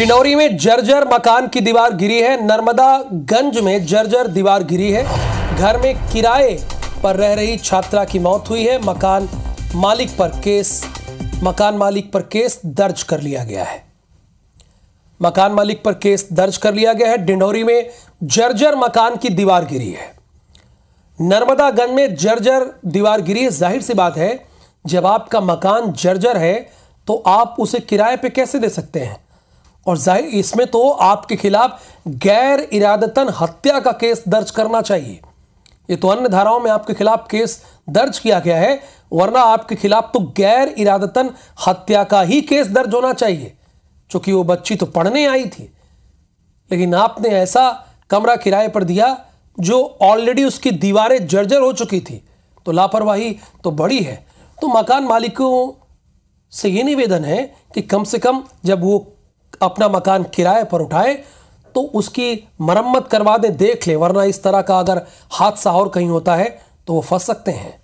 डिंडौरी में जर्जर मकान की दीवार गिरी है नर्मदागंज में जर्जर दीवार गिरी है घर में किराए पर रह रही छात्रा की मौत हुई है मकान मालिक पर केस मकान मालिक पर केस दर्ज कर लिया गया है मकान मालिक पर केस दर्ज कर लिया गया है डिंडौरी में जर्जर मकान की दीवार गिरी है नर्मदागंज में जर्जर दीवार गिरी है जाहिर सी बात है जब आपका मकान जर्जर है तो आप उसे किराए पे कैसे दे सकते हैं और जाहिर इसमें तो आपके खिलाफ गैर इरादतन हत्या का केस दर्ज करना चाहिए ये तो अन्य धाराओं में आपके खिलाफ केस दर्ज किया गया है वरना आपके खिलाफ तो गैर इरादतन हत्या का ही केस दर्ज होना चाहिए चूंकि वो बच्ची तो पढ़ने आई थी लेकिन आपने ऐसा कमरा किराए पर दिया जो ऑलरेडी उसकी दीवारें जर्जर हो चुकी थी तो लापरवाही तो बड़ी है तो मकान मालिकों से ये निवेदन है कि कम से कम जब वो अपना मकान किराए पर उठाए तो उसकी मरम्मत करवा दें देख ले वरना इस तरह का अगर हादसा और कहीं होता है तो वो फंस सकते हैं